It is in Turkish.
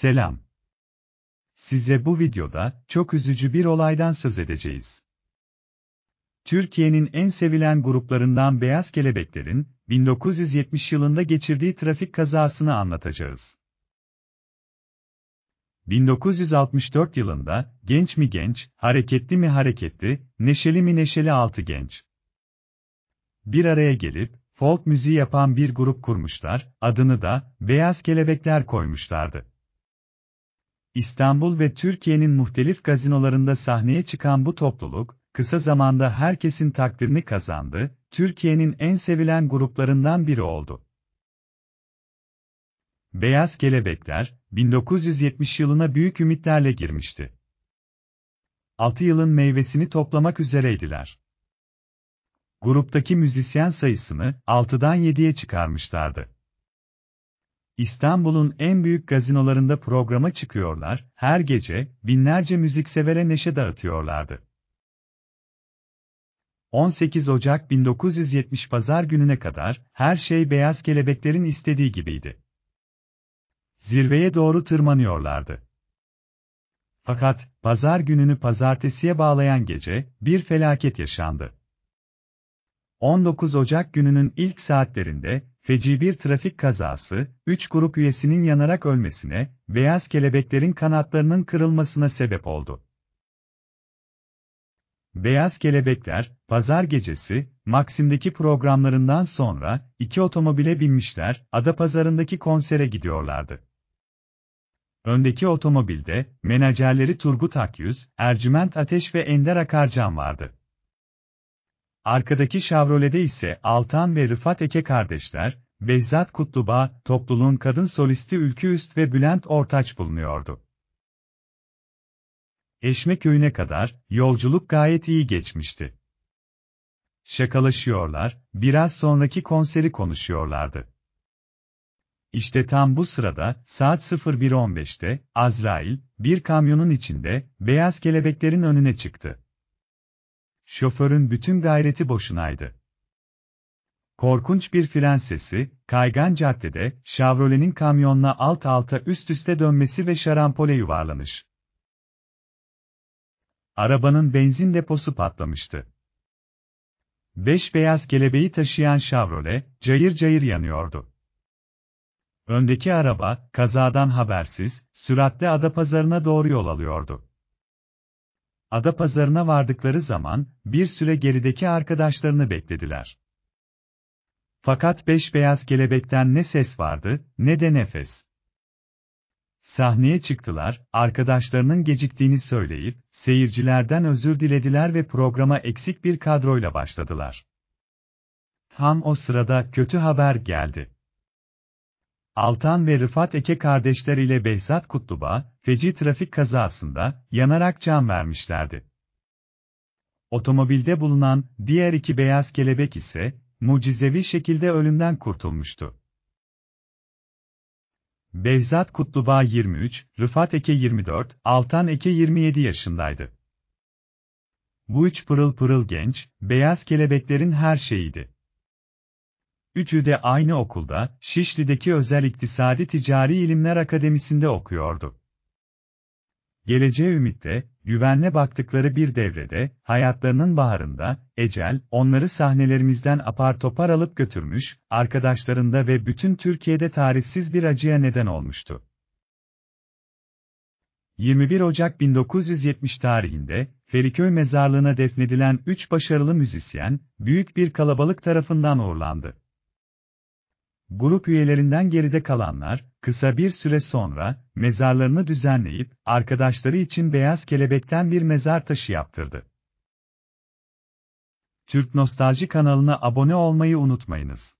Selam. Size bu videoda çok üzücü bir olaydan söz edeceğiz. Türkiye'nin en sevilen gruplarından Beyaz Kelebeklerin 1970 yılında geçirdiği trafik kazasını anlatacağız. 1964 yılında genç mi genç, hareketli mi hareketli, neşeli mi neşeli altı genç. Bir araya gelip folk müziği yapan bir grup kurmuşlar, adını da Beyaz Kelebekler koymuşlardı. İstanbul ve Türkiye'nin muhtelif gazinolarında sahneye çıkan bu topluluk, kısa zamanda herkesin takdirini kazandı, Türkiye'nin en sevilen gruplarından biri oldu. Beyaz Kelebekler, 1970 yılına büyük ümitlerle girmişti. 6 yılın meyvesini toplamak üzereydiler. Gruptaki müzisyen sayısını 6'dan 7'ye çıkarmışlardı. İstanbul'un en büyük gazinolarında programa çıkıyorlar, her gece binlerce müziksevere neşe dağıtıyorlardı. 18 Ocak 1970 Pazar gününe kadar her şey beyaz kelebeklerin istediği gibiydi. Zirveye doğru tırmanıyorlardı. Fakat pazar gününü pazartesiye bağlayan gece bir felaket yaşandı. 19 Ocak gününün ilk saatlerinde feci bir trafik kazası, 3 grup üyesinin yanarak ölmesine, beyaz kelebeklerin kanatlarının kırılmasına sebep oldu. Beyaz Kelebekler, pazar gecesi, Maksim'deki programlarından sonra, iki otomobile binmişler, Ada pazarındaki konsere gidiyorlardı. Öndeki otomobilde, menajerleri Turgut Akyüz, Ercüment Ateş ve Ender Akarcan vardı. Arkadaki Chevrolet'de ise Altan ve Rıfat Eke kardeşler, Bevzat Kutluba, topluluğun kadın solisti Ülkü Üst ve Bülent Ortaç bulunuyordu. Eşme köyüne kadar yolculuk gayet iyi geçmişti. Şakalaşıyorlar, biraz sonraki konseri konuşuyorlardı. İşte tam bu sırada, saat 01.15'te, Azrail, bir kamyonun içinde, beyaz kelebeklerin önüne çıktı. Şoförün bütün gayreti boşunaydı. Korkunç bir fren sesi, kaygan caddede, Chevrolet'in kamyonla alt alta üst üste dönmesi ve şarampole yuvarlanış. Arabanın benzin deposu patlamıştı. Beş beyaz kelebeği taşıyan Chevrolet, cayır cayır yanıyordu. Öndeki araba, kazadan habersiz, süratle ada pazarına doğru yol alıyordu. Ada pazarına vardıkları zaman, bir süre gerideki arkadaşlarını beklediler. Fakat beş beyaz kelebekten ne ses vardı, ne de nefes. Sahneye çıktılar, arkadaşlarının geciktiğini söyleyip, seyircilerden özür dilediler ve programa eksik bir kadroyla başladılar. Tam o sırada kötü haber geldi. Altan ve Rıfat Eke kardeşler ile Behzat Kutluba, feci trafik kazasında, yanarak can vermişlerdi. Otomobilde bulunan, diğer iki beyaz kelebek ise, mucizevi şekilde ölümden kurtulmuştu. Behzat Kutluba 23, Rıfat Eke 24, Altan Eke 27 yaşındaydı. Bu üç pırıl pırıl genç, beyaz kelebeklerin her şeyiydi. Üçü de aynı okulda, Şişli'deki Özel İktisadi Ticari İlimler Akademisi'nde okuyordu. Geleceğe ümitle, güvenle baktıkları bir devrede, hayatlarının baharında, ecel, onları sahnelerimizden apar topar alıp götürmüş, arkadaşlarında ve bütün Türkiye'de tarifsiz bir acıya neden olmuştu. 21 Ocak 1970 tarihinde, Feriköy mezarlığına defnedilen üç başarılı müzisyen, büyük bir kalabalık tarafından uğurlandı. Grup üyelerinden geride kalanlar, kısa bir süre sonra, mezarlarını düzenleyip, arkadaşları için beyaz kelebekten bir mezar taşı yaptırdı. Türk Nostalji kanalına abone olmayı unutmayınız.